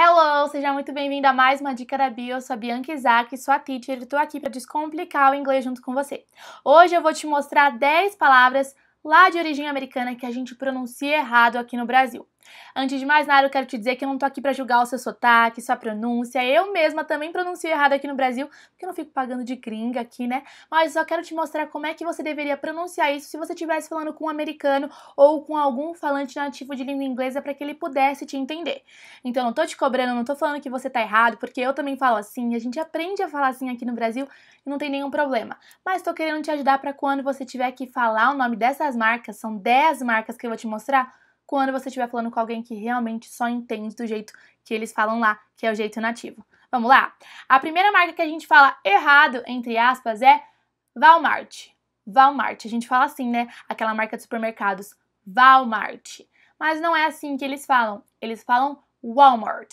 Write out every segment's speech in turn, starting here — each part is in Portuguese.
Hello, seja muito bem-vindo a mais uma Dica da Bio. Eu sou a Bianca Isaac, sua teacher e estou aqui para descomplicar o inglês junto com você. Hoje eu vou te mostrar 10 palavras lá de origem americana que a gente pronuncia errado aqui no Brasil. Antes de mais nada, eu quero te dizer que eu não tô aqui para julgar o seu sotaque, sua pronúncia. Eu mesma também pronuncio errado aqui no Brasil, porque eu não fico pagando de gringa aqui, né? Mas só quero te mostrar como é que você deveria pronunciar isso se você estivesse falando com um americano ou com algum falante nativo de língua inglesa para que ele pudesse te entender. Então não tô te cobrando, não tô falando que você tá errado, porque eu também falo assim, a gente aprende a falar assim aqui no Brasil e não tem nenhum problema. Mas tô querendo te ajudar para quando você tiver que falar o nome dessas marcas, são 10 marcas que eu vou te mostrar quando você estiver falando com alguém que realmente só entende do jeito que eles falam lá, que é o jeito nativo. Vamos lá? A primeira marca que a gente fala errado, entre aspas, é Walmart. Walmart. A gente fala assim, né? Aquela marca de supermercados, Walmart. Mas não é assim que eles falam. Eles falam Walmart.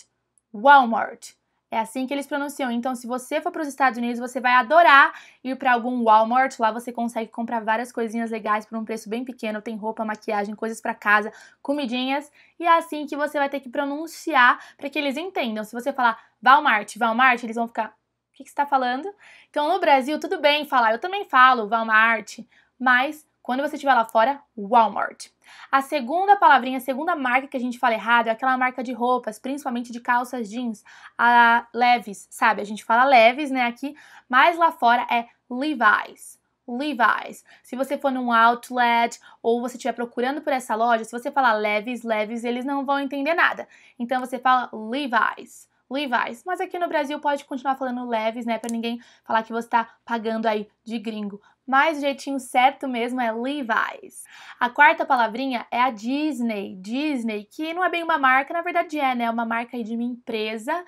Walmart. É assim que eles pronunciam. Então, se você for para os Estados Unidos, você vai adorar ir para algum Walmart. Lá você consegue comprar várias coisinhas legais por um preço bem pequeno. Tem roupa, maquiagem, coisas para casa, comidinhas. E é assim que você vai ter que pronunciar para que eles entendam. Se você falar Walmart, Walmart, eles vão ficar. O que, que você está falando? Então, no Brasil, tudo bem falar. Eu também falo Walmart, mas quando você estiver lá fora, Walmart. A segunda palavrinha, a segunda marca que a gente fala errado é aquela marca de roupas, principalmente de calças jeans, a Levis, sabe? A gente fala Levis, né, aqui, mas lá fora é Levi's. Levi's. Se você for num outlet ou você estiver procurando por essa loja, se você falar Levi's, Levi's, eles não vão entender nada. Então você fala Levi's. Levi's. Mas aqui no Brasil pode continuar falando Levi's, né? Pra ninguém falar que você tá pagando aí de gringo. Mas o jeitinho certo mesmo é Levi's. A quarta palavrinha é a Disney. Disney, que não é bem uma marca, na verdade é, né? É uma marca aí de uma empresa.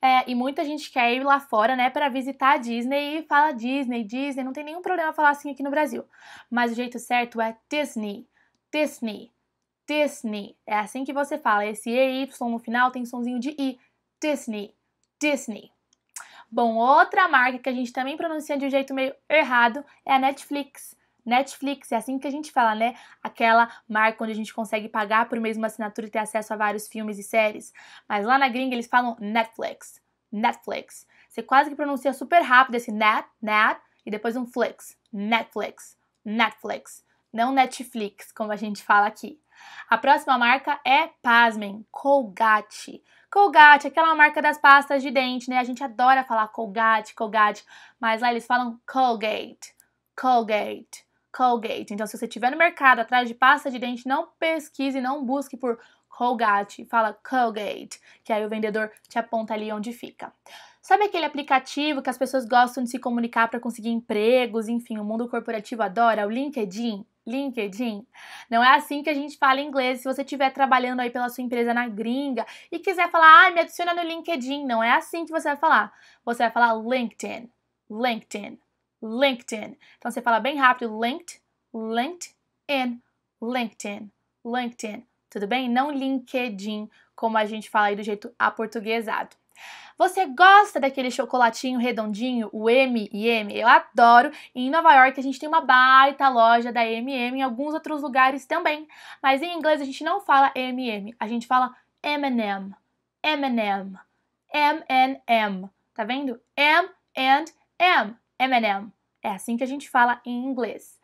É, e muita gente quer ir lá fora, né, para visitar a Disney e fala Disney, Disney. Não tem nenhum problema falar assim aqui no Brasil. Mas o jeito certo é Disney. Disney. Disney. É assim que você fala. Esse EY no final tem somzinho de I. Disney, Disney. Bom, outra marca que a gente também pronuncia de um jeito meio errado é a Netflix. Netflix, é assim que a gente fala, né? Aquela marca onde a gente consegue pagar por mesma assinatura e ter acesso a vários filmes e séries. Mas lá na gringa eles falam Netflix. Netflix. Você quase que pronuncia super rápido esse net, net e depois um flix. Netflix. Netflix. Não Netflix, como a gente fala aqui. A próxima marca é, pasmem, Colgate. Colgate, aquela marca das pastas de dente, né? A gente adora falar Colgate, Colgate, mas lá eles falam Colgate, Colgate, Colgate. Então, se você estiver no mercado atrás de pasta de dente, não pesquise, não busque por Colgate, fala Colgate, que aí o vendedor te aponta ali onde fica. Sabe aquele aplicativo que as pessoas gostam de se comunicar para conseguir empregos, enfim, o mundo corporativo adora, o LinkedIn? LinkedIn. Não é assim que a gente fala inglês. Se você estiver trabalhando aí pela sua empresa na gringa e quiser falar, ah, me adiciona no LinkedIn, não é assim que você vai falar. Você vai falar LinkedIn, LinkedIn, LinkedIn. Então você fala bem rápido linked, LinkedIn, LinkedIn, LinkedIn. Tudo bem? Não LinkedIn, como a gente fala aí do jeito aportuguesado. Você gosta daquele chocolatinho redondinho, o M&M? Eu adoro. E em Nova York a gente tem uma baita loja da M&M, em alguns outros lugares também. Mas em inglês a gente não fala M&M, a gente fala M&M, M&M, M&M. Tá vendo? M and M, M&M. É assim que a gente fala em inglês.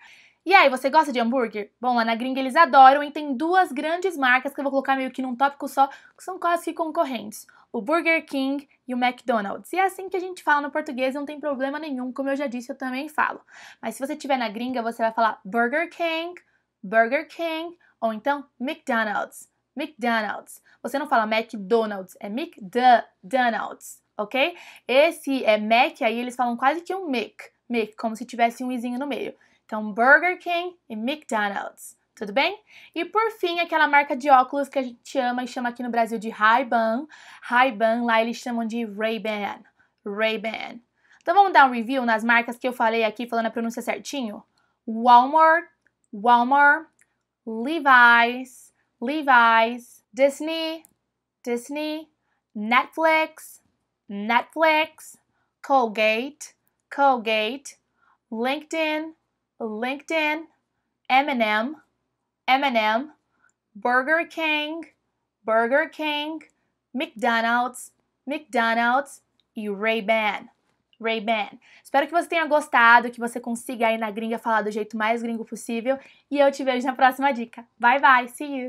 E aí, você gosta de hambúrguer? Bom, lá na gringa eles adoram e tem duas grandes marcas que eu vou colocar meio que num tópico só, que são quase que concorrentes: o Burger King e o McDonald's. E é assim que a gente fala no português, não tem problema nenhum, como eu já disse, eu também falo. Mas se você estiver na gringa, você vai falar Burger King, Burger King ou então McDonald's. McDonald's. Você não fala McDonald's, é McDonald's, ok? Esse é Mac, aí eles falam quase que um Mc, Mc como se tivesse um izinho no meio. Então, Burger King e McDonald's, tudo bem? E por fim, aquela marca de óculos que a gente ama e chama aqui no Brasil de Ray-Ban. Ray-Ban, lá eles chamam de Ray-Ban. Ray-Ban. Então vamos dar um review nas marcas que eu falei aqui, falando a pronúncia certinho? Walmart, Walmart, Levi's, Levi's, Disney, Disney, Netflix, Netflix, Colgate, Colgate, LinkedIn, LinkedIn, Eminem, Eminem, Burger King, Burger King, McDonald's, McDonald's e Ray-Ban. Ray-Ban. Espero que você tenha gostado, que você consiga aí na gringa falar do jeito mais gringo possível e eu te vejo na próxima dica. Bye bye, see you.